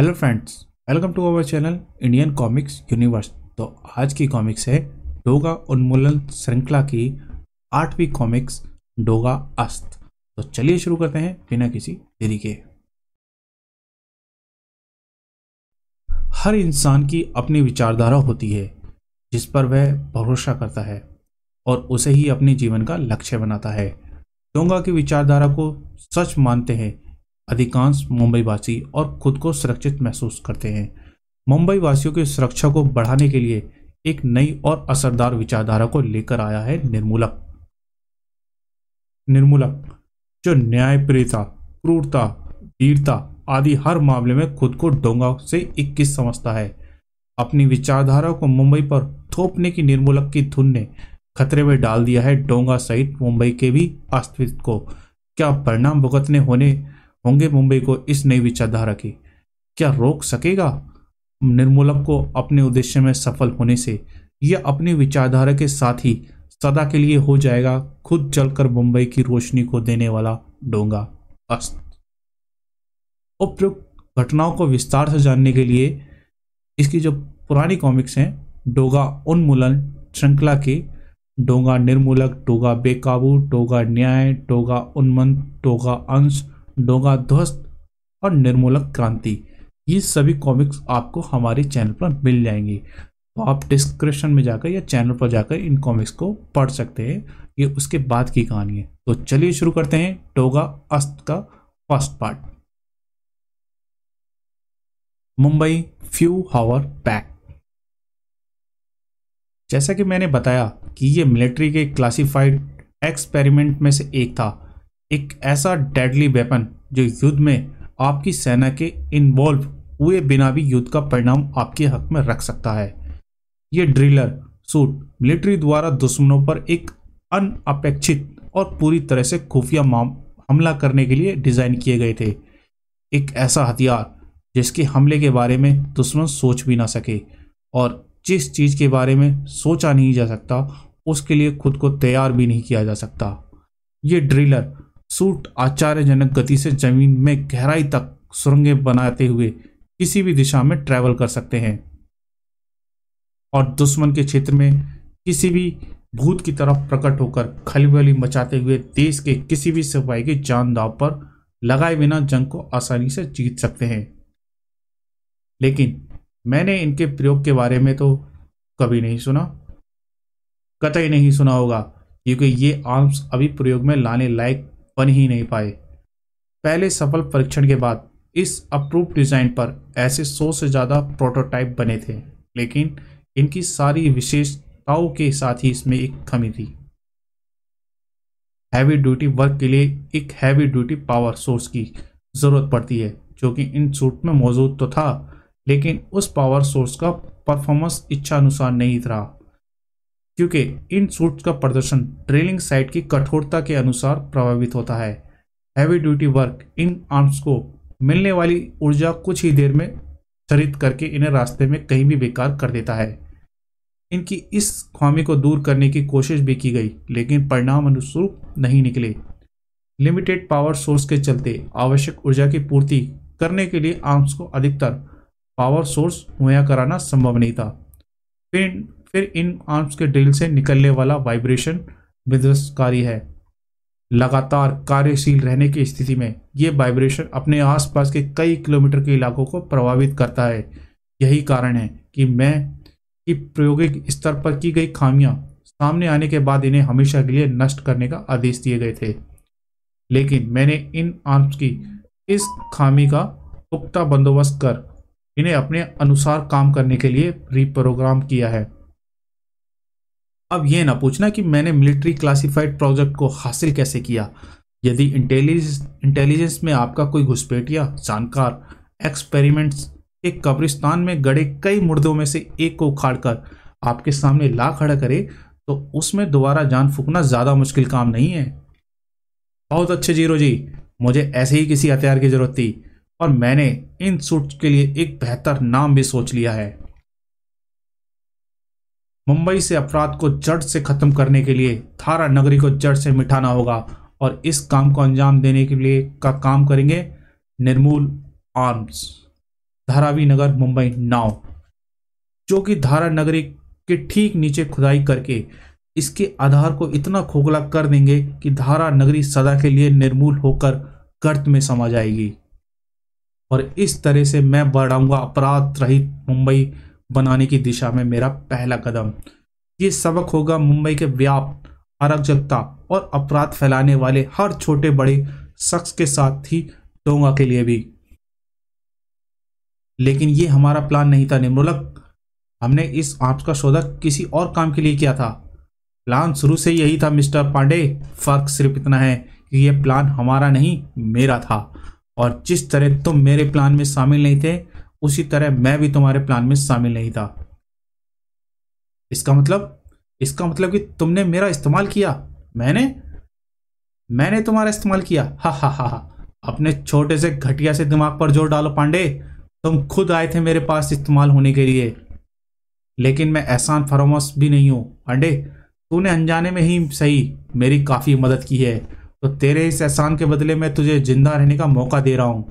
hello friends welcome to our channel Indian comics universe तो आज की कॉमिक्स है डोगा उन्मूलन श्रृंखला की आठवीं कॉमिक्स डोगा अस्त तो चलिए शुरू करते हैं बिना किसी देरी के हर इंसान की अपनी विचारधारा होती है जिस पर वह भरोसा करता है और उसे ही अपने जीवन का लक्ष्य बनाता है डोंगा की विचारधारा को सच मानते हैं अधिकांश मुंबई वासी और खुद को सुरक्षित महसूस करते हैं मुंबई वासियों की सुरक्षा को बढ़ाने के लिए एक नई और असरदार विचारधारा को लेकर आया है निर्मूलक निर्मूलक जो न्यायप्रियता क्रूरता वीरता आदि हर मामले में खुद को डोंगा से इक्कीस समझता है अपनी विचारधारा को मुंबई पर थोपने की निर्मूलक की धुन ने खतरे में डाल दिया है डोंगा सहित मुंबई के भी अस्तित्व को क्या परिणाम भुगतने होने होंगे मुंबई को इस नई विचारधारा की क्या रोक सकेगा निर्मूलक को अपने उद्देश्य में सफल होने से यह अपनी विचारधारा के साथ ही सदा के लिए हो जाएगा खुद जलकर मुंबई की रोशनी को देने वाला डोंगा अस्त उपयुक्त घटनाओं को विस्तार से जानने के लिए इसकी जो पुरानी कॉमिक्स हैं डोगा उन्मूलन श्रृंखला के डोगा निर्मूलक डोगा बेकाबू डोगा न्याय डोगा उन्मन डोगा अंश डोगा ध्वस्त और निर्मूलक क्रांति ये सभी कॉमिक्स आपको हमारे चैनल पर मिल जाएंगी तो आप डिस्क्रिप्शन में जाकर या चैनल पर जाकर इन कॉमिक्स को पढ़ सकते हैं ये उसके बाद की कहानी है तो चलिए शुरू करते हैं डोगा अस्त का first part Mumbai few hour back जैसा कि मैंने बताया कि ये मिलिट्री के क्लासिफाइड एक्सपेरिमेंट में से एक था एक ऐसा डेडली वेपन जो युद्ध में आपकी सेना के इन्वॉल्व हुए बिना भी युद्ध का परिणाम आपके हक में रख सकता है ये ड्रिलर सूट मिलिट्री द्वारा दुश्मनों पर एक अनअपेक्षित और पूरी तरह से खुफिया हमला करने के लिए डिज़ाइन किए गए थे एक ऐसा हथियार जिसके हमले के बारे में दुश्मन सोच भी ना सके और जिस चीज़ के बारे में सोचा नहीं जा सकता उसके लिए खुद को तैयार भी नहीं किया जा सकता ये ड्रिलर सूट आचार्यजनक गति से जमीन में गहराई तक सुरंगें बनाते हुए किसी भी दिशा में ट्रैवल कर सकते हैं और दुश्मन के क्षेत्र में किसी भी भूत की तरफ प्रकट होकर खलबली मचाते हुए देश के किसी भी सिपाही के जान दाव पर लगाए बिना जंग को आसानी से जीत सकते हैं लेकिन मैंने इनके प्रयोग के बारे में तो कभी नहीं सुना कतई नहीं सुना होगा क्योंकि ये आर्म्स अभी प्रयोग में लाने लायक बन ही नहीं पाए पहले सफल परीक्षण के बाद इस अप्रूव डिज़ाइन पर ऐसे सौ से ज़्यादा प्रोटोटाइप बने थे लेकिन इनकी सारी विशेषताओं के साथ ही इसमें एक कमी थी हैवी ड्यूटी वर्क के लिए एक हैवी ड्यूटी पावर सोर्स की ज़रूरत पड़ती है जो कि इन सूट में मौजूद तो था लेकिन उस पावर सोर्स का परफॉर्मेंस इच्छा अनुसार नहीं रहा क्योंकि इन सूट्स का प्रदर्शन ट्रेलिंग साइट की कठोरता के अनुसार प्रभावित होता है हैवी ड्यूटी वर्क इन आर्म्स को मिलने वाली ऊर्जा कुछ ही देर में क्षरित करके इन्हें रास्ते में कहीं भी बेकार कर देता है इनकी इस खामी को दूर करने की कोशिश भी की गई लेकिन परिणाम अनुसूप नहीं निकले लिमिटेड पावर सोर्स के चलते आवश्यक ऊर्जा की पूर्ति करने के लिए आर्म्स को अधिकतर पावर सोर्स मुहैया कराना संभव नहीं था फिर फिर इन आर्म्स के ड्रिल से निकलने वाला वाइब्रेशन विध्वस्तकारी है लगातार कार्यशील रहने की स्थिति में ये वाइब्रेशन अपने आसपास के कई किलोमीटर के इलाकों को प्रभावित करता है यही कारण है कि मैं कि प्रायोगिक स्तर पर की गई खामियां सामने आने के बाद इन्हें हमेशा के लिए नष्ट करने का आदेश दिए गए थे लेकिन मैंने इन आर्म्स की इस खामी का पुख्ता बंदोबस्त कर इन्हें अपने अनुसार काम करने के लिए रिप्रोग्राम किया है अब यह ना पूछना कि मैंने मिलिट्री क्लासिफाइड प्रोजेक्ट को हासिल कैसे किया यदि इंटेलिजेंस इंटेलिजेंस में आपका कोई घुसपैठिया जानकार एक्सपेरिमेंट्स के कब्रिस्तान में गड़े कई मुर्दों में से एक को उखाड़कर आपके सामने ला खड़ा करे तो उसमें दोबारा जान फूकना ज़्यादा मुश्किल काम नहीं है बहुत अच्छे जीरो जी मुझे ऐसे ही किसी हथियार की ज़रूरत थी और मैंने इन सूट के लिए एक बेहतर नाम भी सोच लिया है मुंबई से अपराध को जड़ से खत्म करने के लिए थारा नगरी को जड़ से मिटाना होगा और इस काम को अंजाम देने के लिए का काम करेंगे निर्मूल आर्म्स धारावी नगर मुंबई नाव जो कि धारा नगरी के ठीक नीचे खुदाई करके इसके आधार को इतना खोखला कर देंगे कि धारा नगरी सदा के लिए निर्मूल होकर गर्त में समा जाएगी और इस तरह से मैं बढ़ाऊंगा अपराध रहित मुंबई बनाने की दिशा में मेरा पहला कदम ये सबक होगा मुंबई के व्याप्त अराजकता और अपराध फैलाने वाले हर छोटे बड़े शख्स के साथ ही डोंगा के लिए भी लेकिन ये हमारा प्लान नहीं था निम्रुलक हमने इस आर्म्स का सौदा किसी और काम के लिए किया था प्लान शुरू से यही था मिस्टर पांडे फर्क सिर्फ इतना है कि यह प्लान हमारा नहीं मेरा था और जिस तरह तुम मेरे प्लान में शामिल नहीं थे उसी तरह मैं भी तुम्हारे प्लान में शामिल नहीं था इसका मतलब इसका मतलब कि तुमने मेरा इस्तेमाल किया मैंने मैंने तुम्हारा इस्तेमाल किया हा हा हा हा अपने छोटे से घटिया से दिमाग पर जोर डालो पांडे तुम खुद आए थे मेरे पास इस्तेमाल होने के लिए लेकिन मैं एहसान फरामोश भी नहीं हूं पांडे तूने अनजाने में ही सही मेरी काफ़ी मदद की है तो तेरे इस एहसान के बदले मैं तुझे जिंदा रहने का मौका दे रहा हूं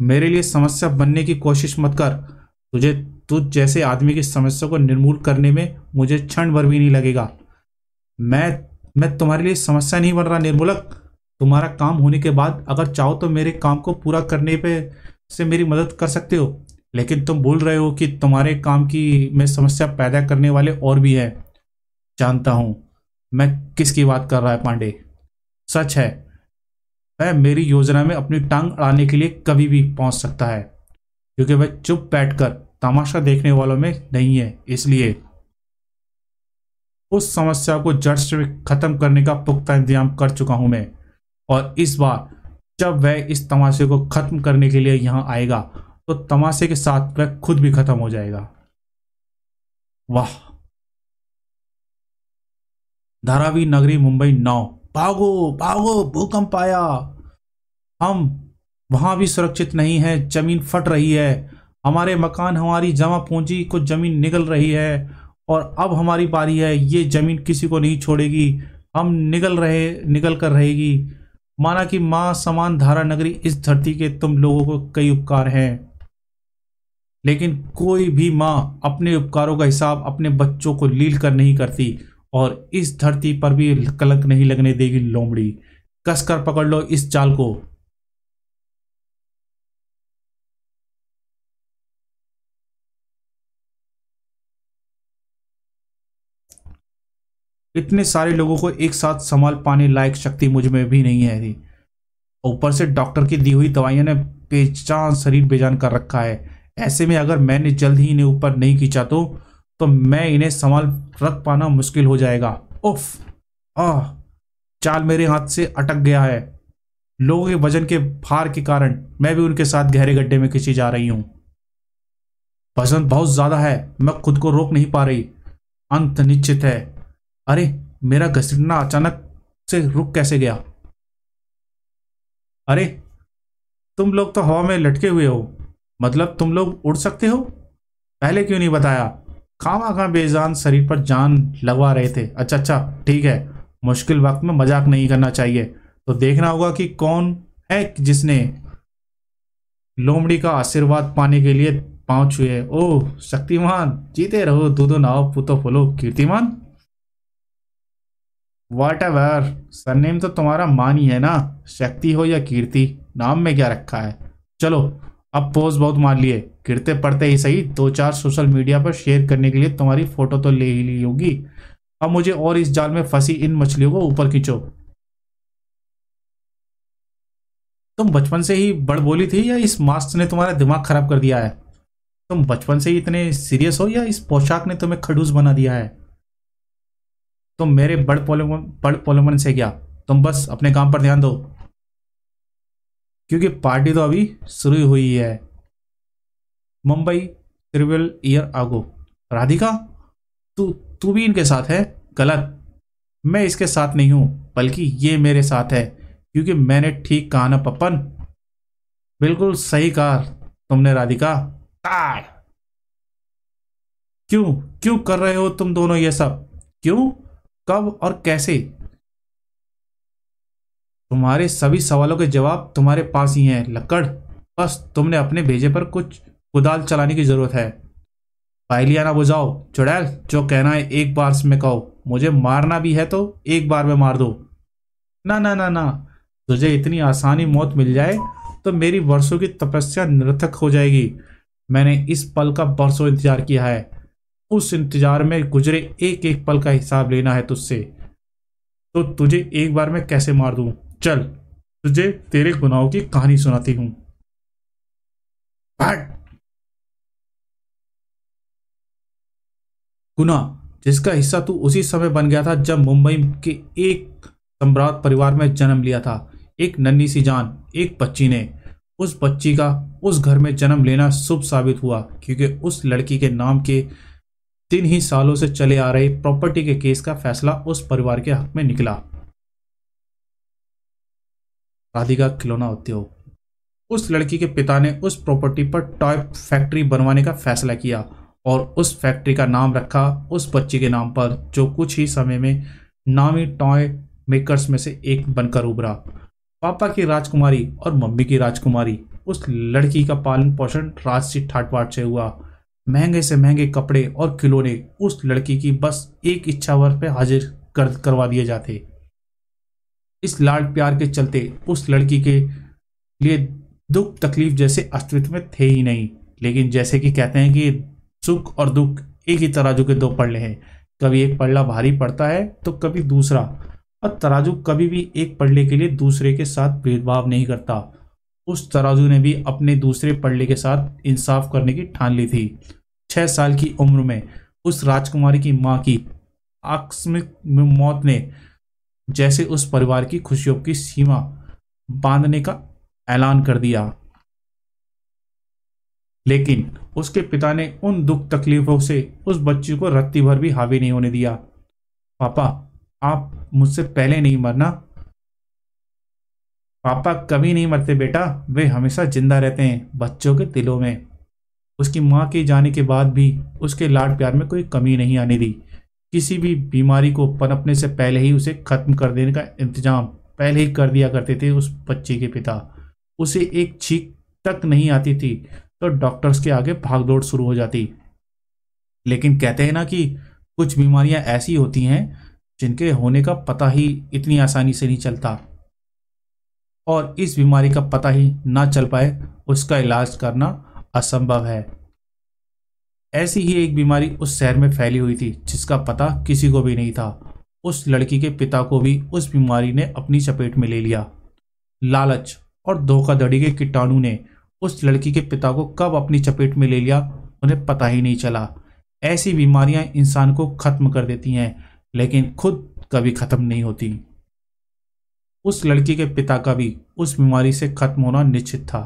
मेरे लिए समस्या बनने की कोशिश मत कर तुझे तुझ जैसे आदमी की समस्या को निर्मूल करने में मुझे क्षण भर भी नहीं लगेगा मैं मैं तुम्हारे लिए समस्या नहीं बन रहा निर्मूलक तुम्हारा काम होने के बाद अगर चाहो तो मेरे काम को पूरा करने पे से मेरी मदद कर सकते हो लेकिन तुम बोल रहे हो कि तुम्हारे काम की मैं समस्या पैदा करने वाले और भी हैं जानता हूँ मैं किसकी बात कर रहा है पांडे सच है वह मेरी योजना में अपनी टांग अड़ाने के लिए कभी भी पहुंच सकता है क्योंकि वह चुप बैठकर तमाशा देखने वालों में नहीं है इसलिए उस समस्या को जड़ से खत्म करने का पुख्ता इंतजाम कर चुका हूं मैं और इस बार जब वह इस तमाशे को खत्म करने के लिए यहां आएगा तो तमाशे के साथ वह खुद भी खत्म हो जाएगा वाह धारावी नगरी मुंबई नौ भागो भागो भूकंप आया हम वहां भी सुरक्षित नहीं है जमीन फट रही है हमारे मकान हमारी जमा पूंजी को जमीन निगल रही है और अब हमारी बारी है ये जमीन किसी को नहीं छोड़ेगी हम निगल रहे निगल कर रहेगी माना कि माँ समान धारा नगरी इस धरती के तुम लोगों को कई उपकार हैं लेकिन कोई भी माँ अपने उपकारों का हिसाब अपने बच्चों को लील कर नहीं करती और इस धरती पर भी कलंक नहीं लगने देगी लोमड़ी कसकर पकड़ लो इस चाल को इतने सारे लोगों को एक साथ संभाल पाने लायक शक्ति मुझ में भी नहीं है ऊपर से डॉक्टर की दी हुई दवाइयों ने बेचान शरीर बेजान कर रखा है ऐसे में अगर मैंने जल्द ही इन्हें ऊपर नहीं खींचा तो तो मैं इन्हें संभाल रख पाना मुश्किल हो जाएगा उफ आह चाल मेरे हाथ से अटक गया है लोगों के वजन के भार के कारण मैं भी उनके साथ गहरे गड्ढे में खींची जा रही हूं वजन बहुत ज्यादा है मैं खुद को रोक नहीं पा रही अंत निश्चित है अरे मेरा घसीटना अचानक से रुक कैसे गया अरे तुम लोग तो हवा में लटके हुए हो मतलब तुम लोग उड़ सकते हो पहले क्यों नहीं बताया खामा खा बेजान शरीर पर जान लगवा रहे थे अच्छा अच्छा ठीक है मुश्किल वक्त में मजाक नहीं करना चाहिए तो देखना होगा कि कौन है जिसने लोमड़ी का आशीर्वाद पाने के लिए पाँव छुए ओ शक्तिमान जीते रहो दूधो नाओ पुतो फुलो कीर्तिमान वाट एवर सरनेम तो तुम्हारा मान ही है ना शक्ति हो या कीर्ति नाम में क्या रखा है चलो अब पोज बहुत मार लिए गिरते पड़ते ही सही दो चार सोशल मीडिया पर शेयर करने के लिए तुम्हारी फोटो तो ले ही ली होगी अब मुझे और इस जाल में फंसी इन मछलियों को ऊपर खींचो तुम बचपन से ही बड़ बोली थी या इस मास्क ने तुम्हारा दिमाग खराब कर दिया है तुम बचपन से ही इतने सीरियस हो या इस पोशाक ने तुम्हें खडूस बना दिया है तुम मेरे बड़ पोलोमन बड़ पोलोमन से क्या तुम बस अपने काम पर ध्यान दो क्योंकि पार्टी तो अभी शुरू हुई है मुंबई ट्रिवल ईयर आगो राधिका तू तू भी इनके साथ है गलत मैं इसके साथ नहीं हूं बल्कि ये मेरे साथ है क्योंकि मैंने ठीक कहा ना पप्पन बिल्कुल सही कहा तुमने राधिका क्यों क्यों कर रहे हो तुम दोनों ये सब क्यों कब और कैसे तुम्हारे सभी सवालों के जवाब तुम्हारे पास ही हैं लक्कड़ बस तुमने अपने भेजे पर कुछ कुदाल चलाने की जरूरत है पायलियाना बुझाओ चुड़ैल जो कहना है एक बार में कहो मुझे मारना भी है तो एक बार में मार दो ना ना ना ना तुझे इतनी आसानी मौत मिल जाए तो मेरी वर्षों की तपस्या निरर्थक हो जाएगी मैंने इस पल का बरसों इंतजार किया है उस इंतजार में गुजरे एक एक पल का हिसाब लेना है तुझसे तो तुझे एक बार में कैसे मार दूं चल तुझे तेरे गुनाहों की कहानी सुनाती हूं गुना जिसका हिस्सा तू उसी समय बन गया था जब मुंबई के एक सम्राट परिवार में जन्म लिया था एक नन्ही सी जान एक बच्ची ने उस बच्ची का उस घर में जन्म लेना शुभ साबित हुआ क्योंकि उस लड़की के नाम के तीन ही सालों से चले आ रहे प्रॉपर्टी के केस का फैसला उस परिवार के हक में निकला राधिका खिलौना उद्योग उस लड़की के पिता ने उस प्रॉपर्टी पर टॉय फैक्ट्री बनवाने का फैसला किया और उस फैक्ट्री का नाम रखा उस बच्ची के नाम पर जो कुछ ही समय में नामी टॉय मेकर्स में से एक बनकर उभरा पापा की राजकुमारी और मम्मी की राजकुमारी उस लड़की का पालन पोषण राजसी ठाटवाट से हुआ महंगे से महंगे कपड़े और खिलौने उस लड़की की बस एक इच्छा पर हाजिर कर करवा दिए जाते इस लाड प्यार के चलते उस लड़की के लिए दुख तकलीफ जैसे अस्तित्व में थे ही नहीं लेकिन जैसे कि कहते हैं कि सुख और दुख एक ही तराजू के दो पड़ले हैं कभी एक पड़ला भारी पड़ता है तो कभी दूसरा और तराजू कभी भी एक पड़ले के लिए दूसरे के साथ भेदभाव नहीं करता उस तराजू ने भी अपने दूसरे पड़ले के साथ इंसाफ करने की ठान ली थी छः साल की उम्र में उस राजकुमारी की माँ की आकस्मिक मौत ने जैसे उस परिवार की खुशियों की सीमा बांधने का ऐलान कर दिया लेकिन उसके पिता ने उन दुख तकलीफों से उस बच्ची को रत्ती भर भी हावी नहीं होने दिया पापा आप मुझसे पहले नहीं मरना पापा कभी नहीं मरते बेटा वे हमेशा जिंदा रहते हैं बच्चों के दिलों में उसकी माँ के जाने के बाद भी उसके लाड प्यार में कोई कमी नहीं आने दी किसी भी बीमारी को पनपने से पहले ही उसे ख़त्म कर देने का इंतजाम पहले ही कर दिया करते थे उस बच्चे के पिता उसे एक छींक तक नहीं आती थी तो डॉक्टर्स के आगे भागदौड़ शुरू हो जाती लेकिन कहते हैं ना कि कुछ बीमारियां ऐसी होती हैं जिनके होने का पता ही इतनी आसानी से नहीं चलता और इस बीमारी का पता ही ना चल पाए उसका इलाज करना असंभव है ऐसी ही एक बीमारी उस शहर में फैली हुई थी जिसका पता किसी को भी नहीं था उस लड़की के पिता को भी उस बीमारी ने अपनी चपेट में ले लिया लालच और धोखाधड़ी के कीटाणु ने उस लड़की के पिता को कब अपनी चपेट में ले लिया उन्हें पता ही नहीं चला ऐसी बीमारियां इंसान को खत्म कर देती हैं लेकिन खुद कभी खत्म नहीं होती उस लड़की के पिता का भी उस बीमारी से खत्म होना निश्चित था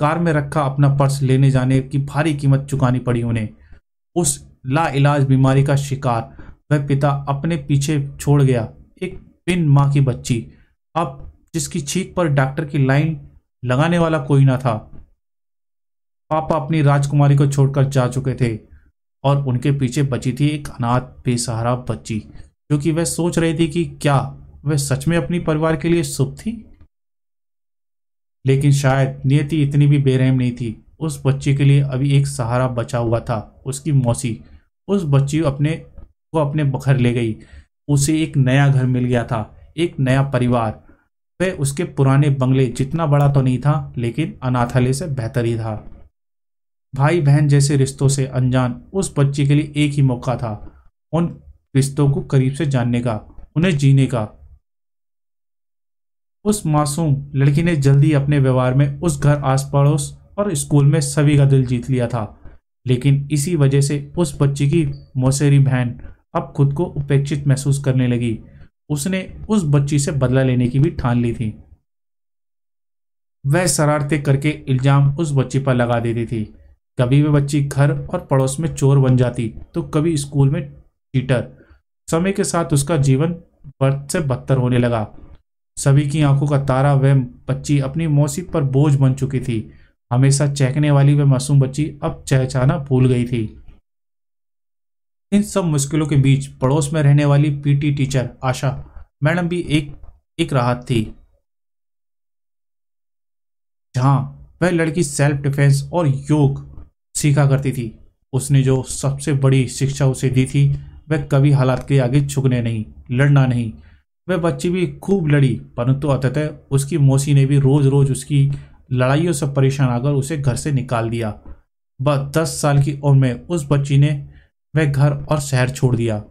कार में रखा अपना पर्स लेने जाने की भारी कीमत चुकानी पड़ी उन्हें उस लाइलाज बीमारी का शिकार वह पिता अपने पीछे छोड़ गया एक बिन माँ की बच्ची अब जिसकी छीक पर डॉक्टर की लाइन लगाने वाला कोई ना था पापा अपनी राजकुमारी को छोड़कर जा चुके थे और उनके पीछे बची थी एक अनाथ बेसहारा बच्ची क्योंकि वह सोच रही थी कि क्या वह सच में अपनी परिवार के लिए सुख थी लेकिन शायद नियति इतनी भी बेरहम नहीं थी उस बच्चे के लिए अभी एक सहारा बचा हुआ था उसकी मौसी उस बच्ची अपने को अपने घर ले गई उसे एक नया घर मिल गया था एक नया परिवार वह उसके पुराने बंगले जितना बड़ा तो नहीं था लेकिन अनाथालय से बेहतर ही था भाई बहन जैसे रिश्तों से अनजान उस बच्चे के लिए एक ही मौका था उन रिश्तों को करीब से जानने का उन्हें जीने का उस मासूम लड़की ने जल्दी अपने व्यवहार में उस घर आस पड़ोस और स्कूल में सभी का दिल जीत लिया था लेकिन इसी वजह से उस बच्ची की मौसेरी बहन अब खुद को उपेक्षित महसूस करने लगी उसने उस बच्ची से बदला लेने की भी ठान ली थी वह शरारते करके इल्जाम उस बच्ची पर लगा देती थी कभी वह बच्ची घर और पड़ोस में चोर बन जाती तो कभी स्कूल में टीटर समय के साथ उसका जीवन बर्थ से बदतर होने लगा सभी की आंखों का तारा वह बच्ची अपनी मौसी पर बोझ बन चुकी थी हमेशा चहकने वाली वह मासूम बच्ची अब चहचाना भूल गई थी इन सब मुश्किलों के बीच पड़ोस में रहने वाली पीटी टीचर आशा मैडम भी एक एक राहत थी जहां वह लड़की सेल्फ डिफेंस और योग सीखा करती थी उसने जो सबसे बड़ी शिक्षा उसे दी थी वह कभी हालात के आगे झुकने नहीं लड़ना नहीं वह बच्ची भी खूब लड़ी परंतु अतः उसकी मौसी ने भी रोज रोज उसकी लड़ाइयों से परेशान आकर उसे घर से निकाल दिया बस दस साल की उम्र में उस बच्ची ने वह घर और शहर छोड़ दिया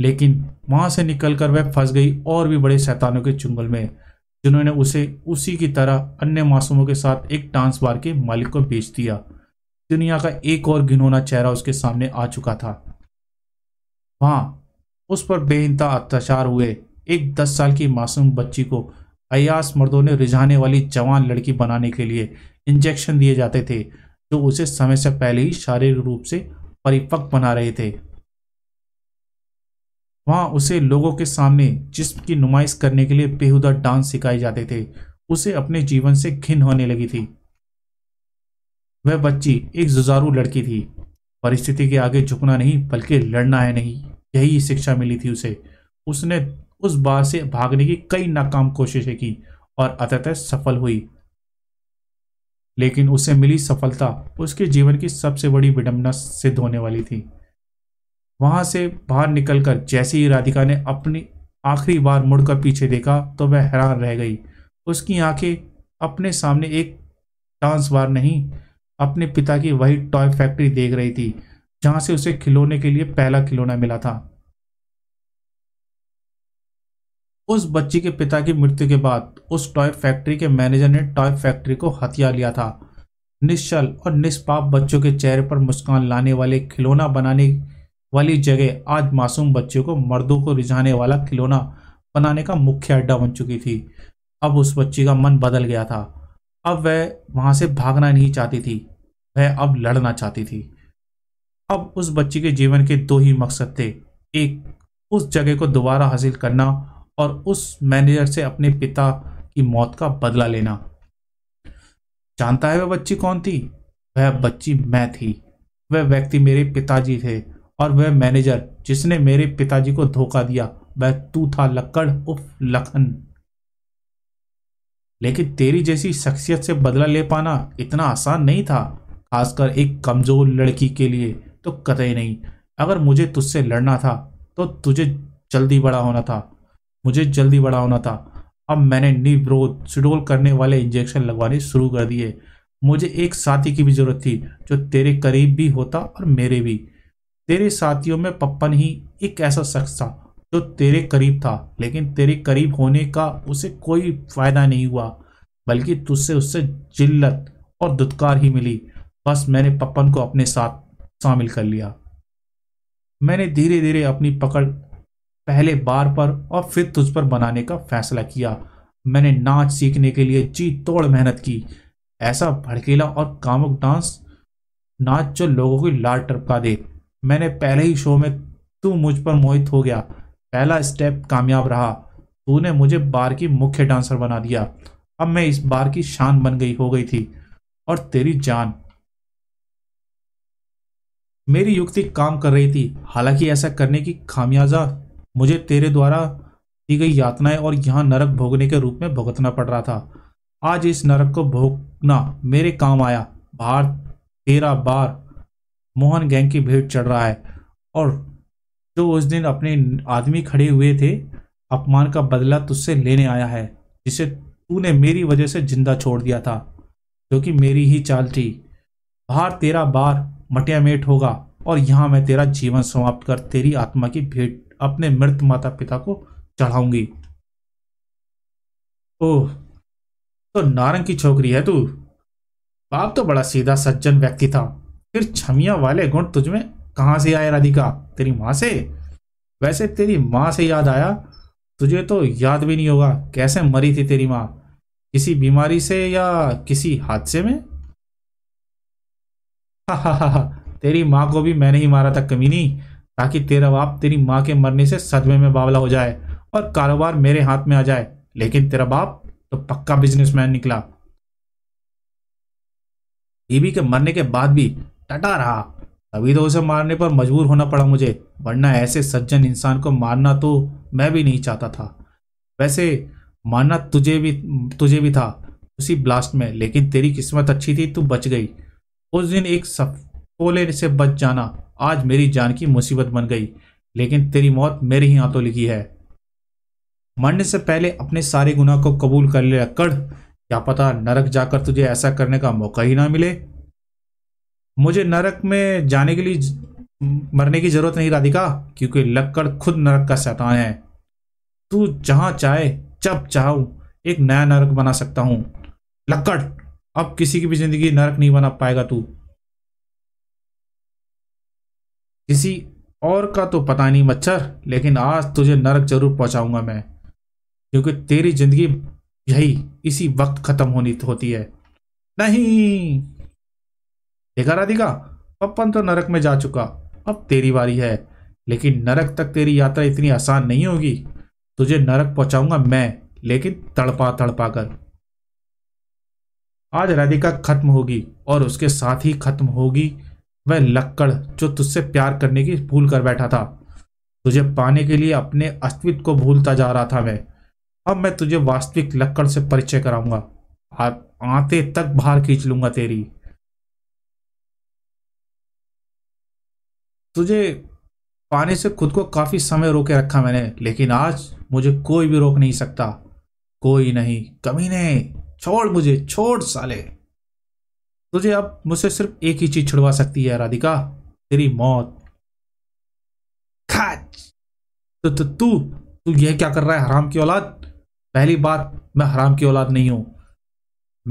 लेकिन वहां से निकलकर वह फंस गई और भी बड़े शैतानों के चुंगल में जिन्होंने उसे उसी की तरह अन्य मासूमों के साथ एक डांस बार के मालिक को बेच दिया दुनिया का एक और घिनौना चेहरा उसके सामने आ चुका था वहां उस पर बेइंतहा अत्याचार हुए एक दस साल की मासूम बच्ची को अयास मर्दों ने रिझाने वाली जवान लड़की बनाने के लिए इंजेक्शन दिए जाते थे जो उसे समय से पहले ही शारीरिक रूप से परिपक्व बना रहे थे वहां उसे लोगों के सामने जिस्म की नुमाइश करने के लिए बेहुदा डांस सिखाए जाते थे उसे अपने जीवन से खिन होने लगी थी वह बच्ची एक जुजारू लड़की थी परिस्थिति के आगे झुकना नहीं बल्कि लड़ना है नहीं यही शिक्षा मिली थी उसे उसने उस बार से भागने की कई नाकाम कोशिशें की और अतः सफल हुई लेकिन उसे मिली सफलता उसके जीवन की सबसे बड़ी विडम्बना सिद्ध होने वाली थी वहां से बाहर निकलकर जैसे ही राधिका ने अपनी आखिरी बार मुड़कर पीछे देखा तो वह हैरान रह गई उसकी आंखें अपने सामने एक डांस बार नहीं अपने पिता की वही टॉय फैक्ट्री देख रही थी जहां से उसे खिलौने के लिए पहला खिलौना मिला था उस बच्ची के पिता की मृत्यु के बाद उस टॉय फैक्ट्री के मैनेजर ने टॉय फैक्ट्री को हथिया लिया था निश्चल और निष्पाप बच्चों के चेहरे पर मुस्कान लाने वाले खिलौना बनाने वाली जगह आज मासूम बच्चों को मर्दों को रिझाने वाला खिलौना बनाने का मुख्य अड्डा बन चुकी थी अब उस बच्ची का मन बदल गया था अब वह वहां से भागना नहीं चाहती थी वह अब लड़ना चाहती थी अब उस बच्ची के जीवन के दो ही मकसद थे एक उस जगह को दोबारा हासिल करना और उस मैनेजर से अपने पिता की मौत का बदला लेना जानता है वह बच्ची कौन थी वह बच्ची मैं थी वह व्यक्ति मेरे पिताजी थे और वह मैनेजर जिसने मेरे पिताजी को धोखा दिया वह तू था लक्कड़ उफ लखन लेकिन तेरी जैसी शख्सियत से बदला ले पाना इतना आसान नहीं था खासकर एक कमजोर लड़की के लिए तो कतई नहीं अगर मुझे तुझसे लड़ना था तो तुझे जल्दी बड़ा होना था मुझे जल्दी बड़ा होना था अब मैंने निवरोध शिडोल करने वाले इंजेक्शन लगवाने शुरू कर दिए मुझे एक साथी की भी जरूरत थी जो तेरे करीब भी होता और मेरे भी तेरे साथियों में पप्पन ही एक ऐसा शख्स था जो तेरे करीब था लेकिन तेरे करीब होने का उसे कोई फायदा नहीं हुआ बल्कि तुझसे उससे जिल्लत और दुदकार ही मिली बस मैंने पप्पन को अपने साथ शामिल कर लिया मैंने धीरे धीरे अपनी पकड़ पहले बार पर और फिर तुझ पर बनाने का फैसला किया मैंने नाच सीखने के लिए जी तोड़ मेहनत की ऐसा भड़केला और कामुक डांस नाच जो लोगों की लाल टपका दे मैंने पहले ही शो में तू मुझ पर मोहित हो गया पहला स्टेप कामयाब रहा तूने मुझे बार की मुख्य डांसर बना दिया अब मैं इस बार की शान बन गई हो गई थी और तेरी जान मेरी युक्ति काम कर रही थी हालांकि ऐसा करने की खामियाजा मुझे तेरे द्वारा दी गई यातनाएं और यहाँ नरक भोगने के रूप में भुगतना पड़ रहा था आज इस नरक को भोगना मेरे काम आया बाहर तेरा बार मोहन गैंग की भीड़ चढ़ रहा है और जो उस दिन अपने आदमी खड़े हुए थे अपमान का बदला तुझसे लेने आया है जिसे तूने मेरी वजह से जिंदा छोड़ दिया था जो कि मेरी ही चाल थी बाहर तेरा बार मटियामेट होगा और यहाँ मैं तेरा जीवन समाप्त कर तेरी आत्मा की भेंट अपने मृत माता पिता को चढ़ाऊंगी ओह तो नारंग की छोकरी है तू बाप तो बड़ा सीधा सज्जन व्यक्ति था फिर छमिया वाले गुण तुझमें कहा से आए राधिका तेरी माँ से वैसे तेरी माँ से याद आया तुझे तो याद भी नहीं होगा कैसे मरी थी तेरी माँ किसी बीमारी से या किसी हादसे में तेरी माँ को भी मैंने ही मारा था कमीनी ताकि तेरा बाप तेरी माँ के मरने से सदमे में बावला हो जाए और कारोबार मेरे हाथ में आ जाए लेकिन तेरा बाप तो पक्का बिजनेसमैन निकला बीबी के मरने के बाद भी टटा रहा तभी तो उसे मारने पर मजबूर होना पड़ा मुझे वरना ऐसे सज्जन इंसान को मारना तो मैं भी नहीं चाहता था वैसे मारना तुझे भी तुझे भी था उसी ब्लास्ट में लेकिन तेरी किस्मत अच्छी थी तू बच गई उस दिन एक सफोले से बच जाना आज मेरी जान की मुसीबत बन गई लेकिन तेरी मौत मेरे ही हाथों लिखी है मरने से पहले अपने सारे गुनाह को कबूल कर ले अकड़ क्या पता नरक जाकर तुझे ऐसा करने का मौका ही ना मिले मुझे नरक में जाने के लिए मरने की जरूरत नहीं राधिका क्योंकि लक्कड़ खुद नरक का शैतान है तू जहां चाहे जब चाहूं एक नया नरक बना सकता हूं लक्कड़ अब किसी की भी जिंदगी नरक नहीं बना पाएगा तू किसी और का तो पता नहीं मच्छर लेकिन आज तुझे नरक जरूर पहुंचाऊंगा मैं क्योंकि तेरी जिंदगी यही इसी वक्त खत्म होनी होती है नहीं देखा राधिका पप्पन तो नरक में जा चुका अब तेरी बारी है लेकिन नरक तक तेरी यात्रा इतनी आसान नहीं होगी तुझे नरक पहुंचाऊंगा मैं लेकिन तड़पा तड़पा कर आज राधिका खत्म होगी और उसके साथ ही खत्म होगी वह लक्कड़ जो तुझसे प्यार करने की भूल कर बैठा था तुझे पाने के लिए अपने अस्तित्व को भूलता जा रहा था मैं अब मैं तुझे वास्तविक लक्कड़ से परिचय कराऊंगा आते तक बाहर खींच लूंगा तेरी तुझे पाने से खुद को काफी समय रोके रखा मैंने लेकिन आज मुझे कोई भी रोक नहीं सकता कोई नहीं कमी नहीं छोड़ मुझे छोड़ साले तुझे अब मुझसे सिर्फ एक ही चीज छुड़वा सकती है राधिका तेरी मौत तो तू तो तू तू यह क्या कर रहा है हराम की औलाद पहली बात मैं हराम की औलाद नहीं हूं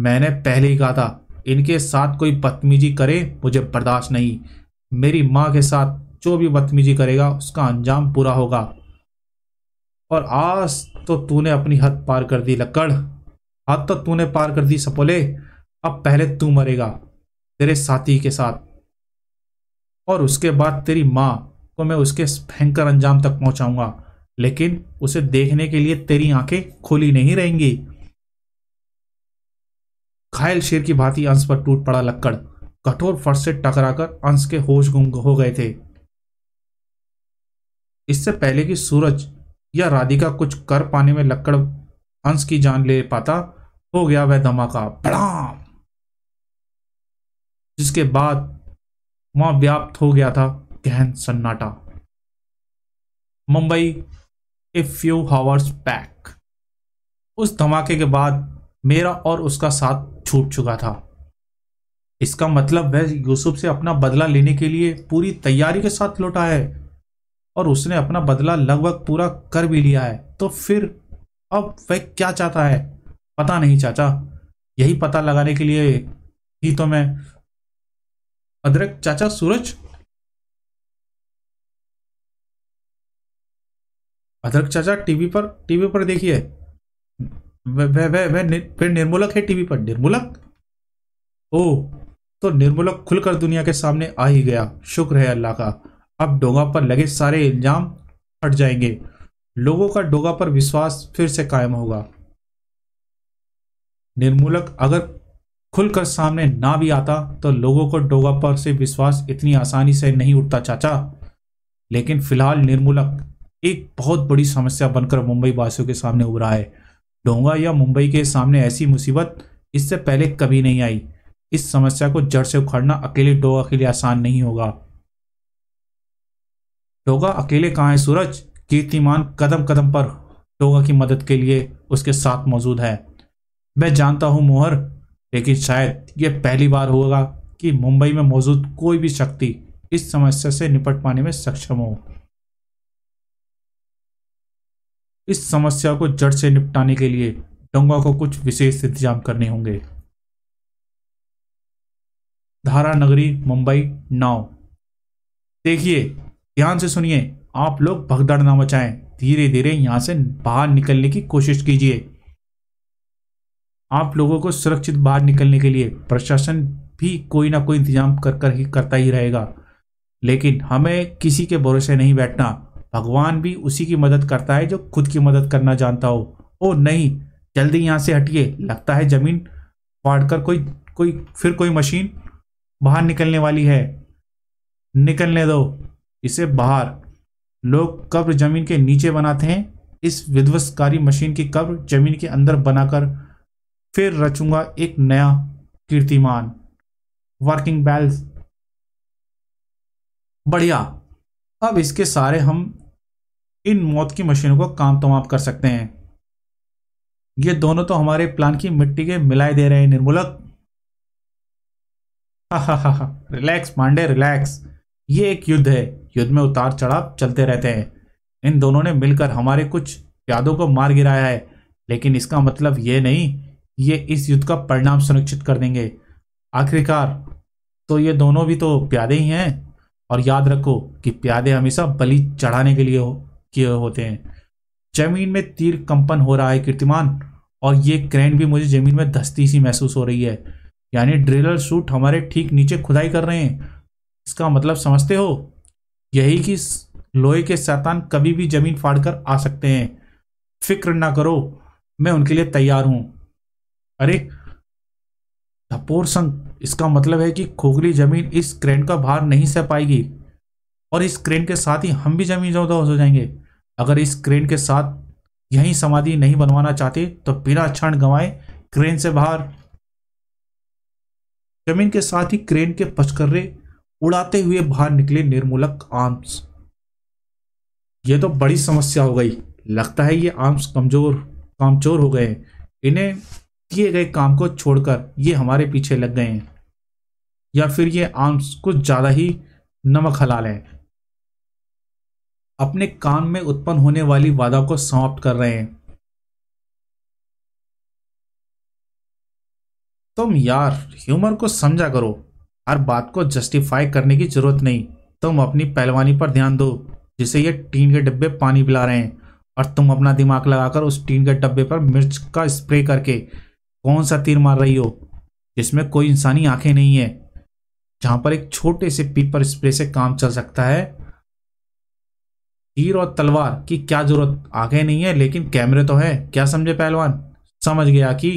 मैंने पहले ही कहा था इनके साथ कोई बदतमीजी करे मुझे बर्दाश्त नहीं मेरी माँ के साथ जो भी बदतमीजी करेगा उसका अंजाम पूरा होगा और आज तो तूने अपनी हद पार कर दी लकड़ हद तो तूने पार कर दी सपोले अब पहले तू मरेगा तेरे साथी के साथ और उसके बाद तेरी माँ को मैं उसके भयंकर अंजाम तक पहुंचाऊंगा लेकिन उसे देखने के लिए तेरी आंखें खुली नहीं रहेंगी घायल शेर की भांति अंश पर टूट पड़ा लक्कड़ कठोर फर्श से टकराकर अंश के होश गुम हो गए थे इससे पहले कि सूरज या राधिका कुछ कर पाने में लक्कड़ हंस की जान ले पाता हो गया वह धमाका बड़ाम जिसके बाद वहां व्याप्त हो गया था गहन सन्नाटा Mumbai a few hours back उस धमाके के बाद मेरा और उसका साथ छूट चुका था इसका मतलब वह यूसुफ से अपना बदला लेने के लिए पूरी तैयारी के साथ लौटा है और उसने अपना बदला लगभग पूरा कर भी लिया है तो फिर अब वह क्या चाहता है पता नहीं चाचा यही पता लगाने के लिए ही तो मैं अदरक चाचा सूरज अदरक चाचा टीवी पर टीवी पर देखिए वह वह वह फिर निर्मूलक है टीवी पर निर्मूलक ओ तो निर्मूलक खुलकर दुनिया के सामने आ ही गया शुक्र है अल्लाह का अब डोंगा पर लगे सारे इल्जाम हट जाएंगे लोगों का डोगा पर विश्वास फिर से कायम होगा निर्मूलक अगर खुलकर सामने ना भी आता तो लोगों को डोगा पर से विश्वास इतनी आसानी से नहीं उठता चाचा लेकिन फिलहाल निर्मूलक एक बहुत बड़ी समस्या बनकर मुंबई वासियों के सामने उभरा है डोंगा या मुंबई के सामने ऐसी मुसीबत इससे पहले कभी नहीं आई इस समस्या को जड़ से उखाड़ना अकेले डोगा के लिए आसान नहीं होगा डोगा अकेले कहाँ है सूरज कीर्तिमान कदम कदम पर टोगा की मदद के लिए उसके साथ मौजूद है मैं जानता हूं मोहर लेकिन शायद यह पहली बार होगा कि मुंबई में मौजूद कोई भी शक्ति इस समस्या से निपट पाने में सक्षम हो इस समस्या को जड़ से निपटाने के लिए डोंगा को कुछ विशेष इंतजाम करने होंगे धारा नगरी मुंबई नाव देखिए ध्यान से सुनिए आप लोग भगदड़ ना मचाएं धीरे धीरे यहां से बाहर निकलने की कोशिश कीजिए आप लोगों को सुरक्षित बाहर निकलने के लिए प्रशासन भी कोई ना कोई इंतजाम कर कर ही करता ही रहेगा लेकिन हमें किसी के भरोसे नहीं बैठना भगवान भी उसी की मदद करता है जो खुद की मदद करना जानता हो ओ नहीं जल्दी यहाँ से हटिए लगता है ज़मीन फाड़ कर कोई कोई फिर कोई मशीन बाहर निकलने वाली है निकलने दो इसे बाहर लोग कब्र जमीन के नीचे बनाते हैं इस विध्वस्तकारी मशीन की कब्र जमीन के अंदर बनाकर फिर रचूंगा एक नया कीर्तिमान वर्किंग बैल्स बढ़िया अब इसके सारे हम इन मौत की मशीनों को काम तमाम कर सकते हैं ये दोनों तो हमारे प्लान की मिट्टी के मिलाए दे रहे हैं निर्मूलक हा हा हा हा रिलैक्स पांडे रिलैक्स ये एक युद्ध है युद्ध में उतार चढ़ाव चलते रहते हैं इन दोनों ने मिलकर हमारे कुछ यादों को मार गिराया है लेकिन इसका मतलब ये नहीं ये इस युद्ध का परिणाम सुनिश्चित कर देंगे आखिरकार तो ये दोनों भी तो प्यादे ही हैं और याद रखो कि प्यादे हमेशा बलि चढ़ाने के लिए हो, किए होते हैं जमीन में तीर कंपन हो रहा है कीर्तिमान और ये क्रेन भी मुझे जमीन में धस्ती सी महसूस हो रही है यानी ड्रिलर सूट हमारे ठीक नीचे खुदाई कर रहे हैं इसका मतलब समझते हो यही कि लोहे के शैतान कभी भी जमीन फाड़कर आ सकते हैं फिक्र ना करो मैं उनके लिए तैयार हूं अरे धपोर संघ इसका मतलब है कि खोखली जमीन इस क्रेन का भार नहीं सह पाएगी और इस क्रेन के साथ ही हम भी जमीन जोदा हो जाएंगे अगर इस क्रेन के साथ यही समाधि नहीं बनवाना चाहते तो बिना क्षण गंवाए क्रेन से बाहर जमीन के साथ ही क्रेन के पचकर्रे उड़ाते हुए बाहर निकले निर्मूलक आर्म्स ये तो बड़ी समस्या हो गई लगता है ये आर्म्स कमजोर कामचोर हो गए इन्हें किए गए काम को छोड़कर ये हमारे पीछे लग गए हैं या फिर ये आर्म्स कुछ ज़्यादा ही नमक हलाल हैं अपने काम में उत्पन्न होने वाली बाधा को समाप्त कर रहे हैं तुम यार ह्यूमर को समझा करो हर बात को जस्टिफाई करने की जरूरत नहीं तुम अपनी पहलवानी पर ध्यान दो जिसे ये टीन के डब्बे पानी पिला रहे हैं और तुम अपना दिमाग लगाकर उस टीन के डब्बे पर मिर्च का स्प्रे करके कौन सा तीर मार रही हो जिसमें कोई इंसानी आंखें नहीं है जहां पर एक छोटे से पीपर स्प्रे से काम चल सकता है तीर और तलवार की क्या जरूरत आगे नहीं है लेकिन कैमरे तो है क्या समझे पहलवान समझ गया कि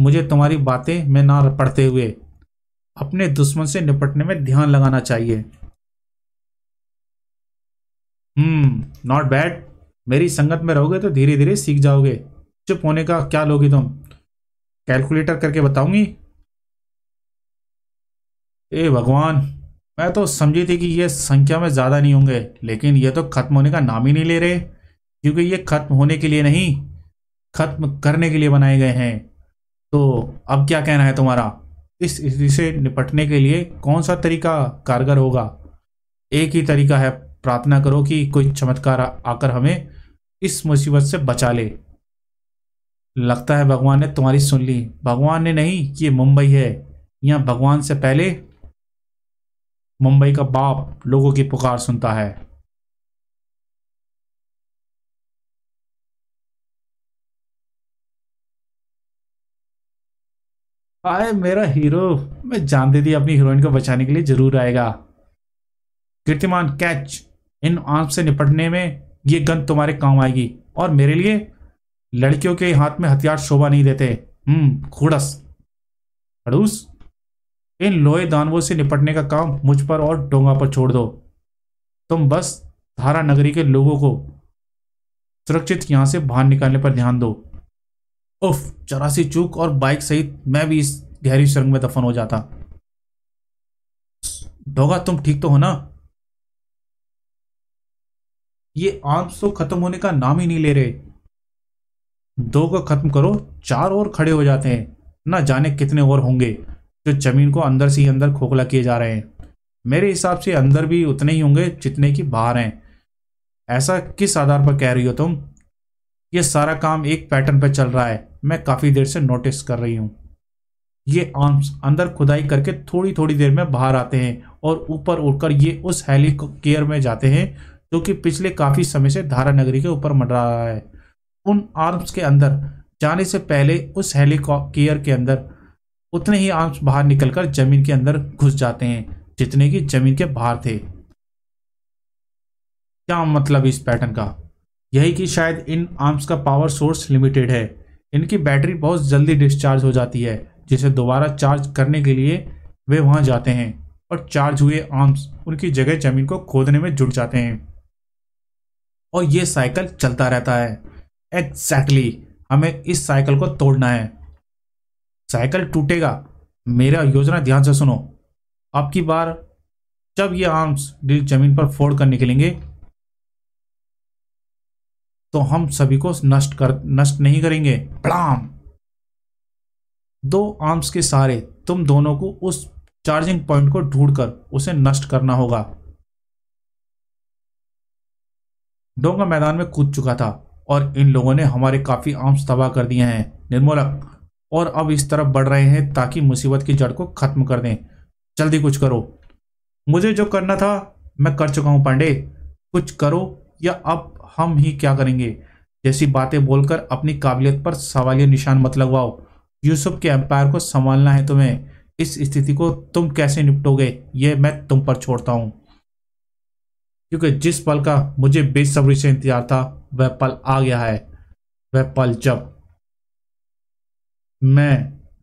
मुझे तुम्हारी बातें में ना पढ़ते हुए अपने दुश्मन से निपटने में ध्यान लगाना चाहिए हम्म नॉट बैड मेरी संगत में रहोगे तो धीरे धीरे सीख जाओगे चुप होने का क्या लोगे तुम कैलकुलेटर करके बताऊंगी ए भगवान मैं तो समझी थी कि ये संख्या में ज़्यादा नहीं होंगे लेकिन ये तो ख़त्म होने का नाम ही नहीं ले रहे क्योंकि ये ख़त्म होने के लिए नहीं ख़त्म करने के लिए बनाए गए हैं तो अब क्या कहना है तुम्हारा इस स्थिति से निपटने के लिए कौन सा तरीका कारगर होगा एक ही तरीका है प्रार्थना करो कि कोई चमत्कार आकर हमें इस मुसीबत से बचा ले लगता है भगवान ने तुम्हारी सुन ली भगवान ने नहीं कि ये मुंबई है यहाँ भगवान से पहले मुंबई का बाप लोगों की पुकार सुनता है आए मेरा हीरो मैं जानती थी अपनी हीरोइन को बचाने के लिए जरूर आएगा कीर्तिमान कैच इन आर्म से निपटने में ये गन तुम्हारे काम आएगी और मेरे लिए लड़कियों के हाथ में हथियार शोभा नहीं देते हम्म खुड़स खड़ूस इन लोहे दानवों से निपटने का काम मुझ पर और डोंगा पर छोड़ दो तुम बस धारा नगरी के लोगों को सुरक्षित यहां से बाहर निकालने पर ध्यान दो उफ चौरासी चूक और बाइक सहित मैं भी इस गहरी सुरंग में दफन हो जाता डोगा तुम ठीक तो हो ना ये आर्म्स तो खत्म होने का नाम ही नहीं ले रहे दो को खत्म करो चार और खड़े हो जाते हैं ना जाने कितने और होंगे जो जमीन को अंदर से ही अंदर खोखला किए जा रहे हैं मेरे हिसाब से अंदर भी उतने ही होंगे जितने की बाहर हैं ऐसा किस आधार पर कह रही हो तुम ये सारा काम एक पैटर्न पर चल रहा है मैं काफ़ी देर से नोटिस कर रही हूँ ये आर्म्स अंदर खुदाई करके थोड़ी थोड़ी देर में बाहर आते हैं और ऊपर उड़कर ये उस हेलीकेयर में जाते हैं जो कि पिछले काफ़ी समय से धारा नगरी के ऊपर मंडरा रहा है उन आर्म्स के अंदर जाने से पहले उस हेलीकॉप्टर के अंदर उतने ही आर्म्स बाहर निकलकर जमीन के अंदर घुस जाते हैं जितने की जमीन के बाहर थे क्या मतलब इस पैटर्न का यही कि शायद इन आर्म्स का पावर सोर्स लिमिटेड है इनकी बैटरी बहुत जल्दी डिस्चार्ज हो जाती है जिसे दोबारा चार्ज करने के लिए वे वहाँ जाते हैं और चार्ज हुए आर्म्स उनकी जगह जमीन को खोदने में जुट जाते हैं और ये साइकिल चलता रहता है एग्जैक्टली exactly, हमें इस साइकिल को तोड़ना है साइकिल टूटेगा मेरा योजना ध्यान से सुनो आपकी बार जब ये आर्म्स जमीन पर फोड़ कर निकलेंगे तो हम सभी को नष्ट कर नष्ट नहीं करेंगे प्लाम दो आर्म्स के सारे तुम दोनों को उस चार्जिंग पॉइंट को ढूंढकर उसे नष्ट करना होगा डोंगा मैदान में कूद चुका था और इन लोगों ने हमारे काफी आर्म्स तबाह कर दिए हैं निर्मोलक और अब इस तरफ बढ़ रहे हैं ताकि मुसीबत की जड़ को खत्म कर दें जल्दी कुछ करो मुझे जो करना था मैं कर चुका हूं पांडे कुछ करो या अब हम ही क्या करेंगे जैसी बातें बोलकर अपनी काबिलियत पर सवालिया निशान मत लगवाओ यूसुफ के एम्पायर को संभालना है तुम्हें इस स्थिति को तुम कैसे निपटोगे ये मैं तुम पर छोड़ता हूँ क्योंकि जिस पल का मुझे बेसब्री से इंतजार था वह पल आ गया है वह पल जब मैं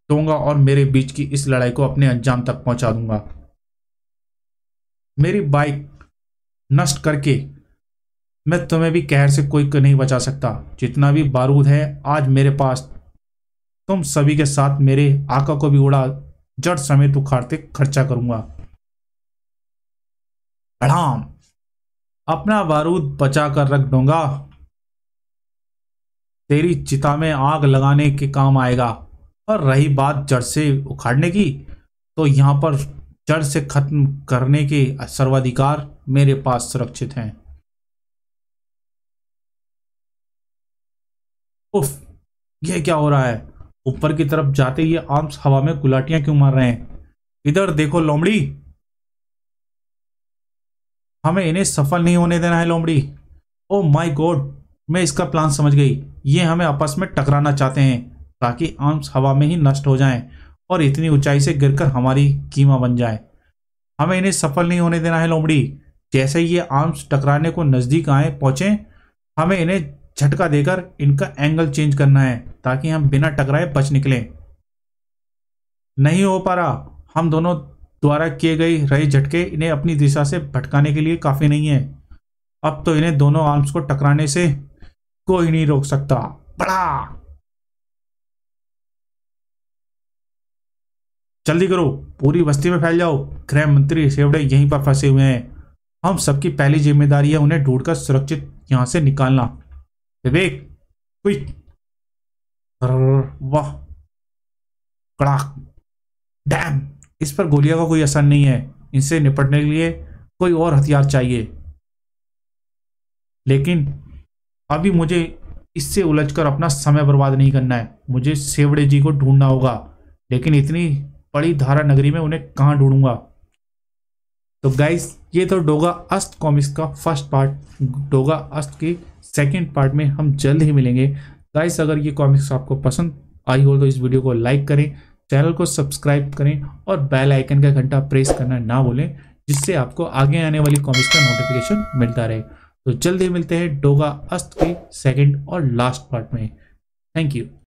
दूंगा और मेरे बीच की इस लड़ाई को अपने अंजाम तक पहुंचा दूंगा मेरी बाइक नष्ट करके मैं तुम्हें भी कहर से कोई नहीं बचा सकता जितना भी बारूद है आज मेरे पास तुम सभी के साथ मेरे आका को भी उड़ा जड़ समेत उखाड़ते खर्चा करूंगा अड़ाम अपना बारूद बचा कर रख दूंगा तेरी चिता में आग लगाने के काम आएगा और रही बात जड़ से उखाड़ने की तो यहां पर जड़ से खत्म करने के सर्वाधिकार मेरे पास सुरक्षित हैं उफ यह क्या हो रहा है ऊपर की तरफ जाते ये आर्म्स हवा में गुलाटियां क्यों मार रहे हैं इधर देखो लोमड़ी हमें इन्हें सफल नहीं होने देना है लोमड़ी ओ माय गॉड मैं इसका प्लान समझ गई ये हमें आपस में टकराना चाहते हैं ताकि आर्म्स हवा में ही नष्ट हो जाएं और इतनी ऊंचाई से गिरकर हमारी कीमा बन जाए हमें इन्हें सफल नहीं होने देना है लोमड़ी जैसे ये आर्म्स टकराने को नज़दीक आए पहुंचे हमें इन्हें झटका देकर इनका एंगल चेंज करना है ताकि हम बिना टकराए बच निकले नहीं हो पा रहा हम दोनों द्वारा किए गए रहे झटके इन्हें अपनी दिशा से भटकाने के लिए काफ़ी नहीं है अब तो इन्हें दोनों आर्म्स को टकराने से कोई नहीं रोक सकता बड़ा जल्दी करो पूरी बस्ती में फैल जाओ गृह मंत्री सेवड़े यहीं पर फंसे हुए हैं हम सबकी पहली जिम्मेदारी है उन्हें ढूंढकर सुरक्षित यहां से निकालना विवेक तो वाह कड़ाक डैम इस पर गोलियां का कोई असर नहीं है इनसे निपटने के लिए कोई और हथियार चाहिए लेकिन अभी मुझे इससे उलझकर अपना समय बर्बाद नहीं करना है मुझे सेवड़े जी को ढूंढना होगा लेकिन इतनी बड़ी धारा नगरी में उन्हें कहाँ ढूंढूंगा तो गाइस ये तो डोगा अस्त कॉमिक्स का फर्स्ट पार्ट डोगा अस्त के सेकंड पार्ट में हम जल्द ही मिलेंगे गाइस अगर ये कॉमिक्स आपको पसंद आई हो तो इस वीडियो को लाइक करें चैनल को सब्सक्राइब करें और बेल आइकन का घंटा प्रेस करना ना भूलें जिससे आपको आगे आने वाली कॉमिक्स का नोटिफिकेशन मिलता रहे तो जल्द ही मिलते हैं डोगा अस्त के सेकेंड और लास्ट पार्ट में थैंक यू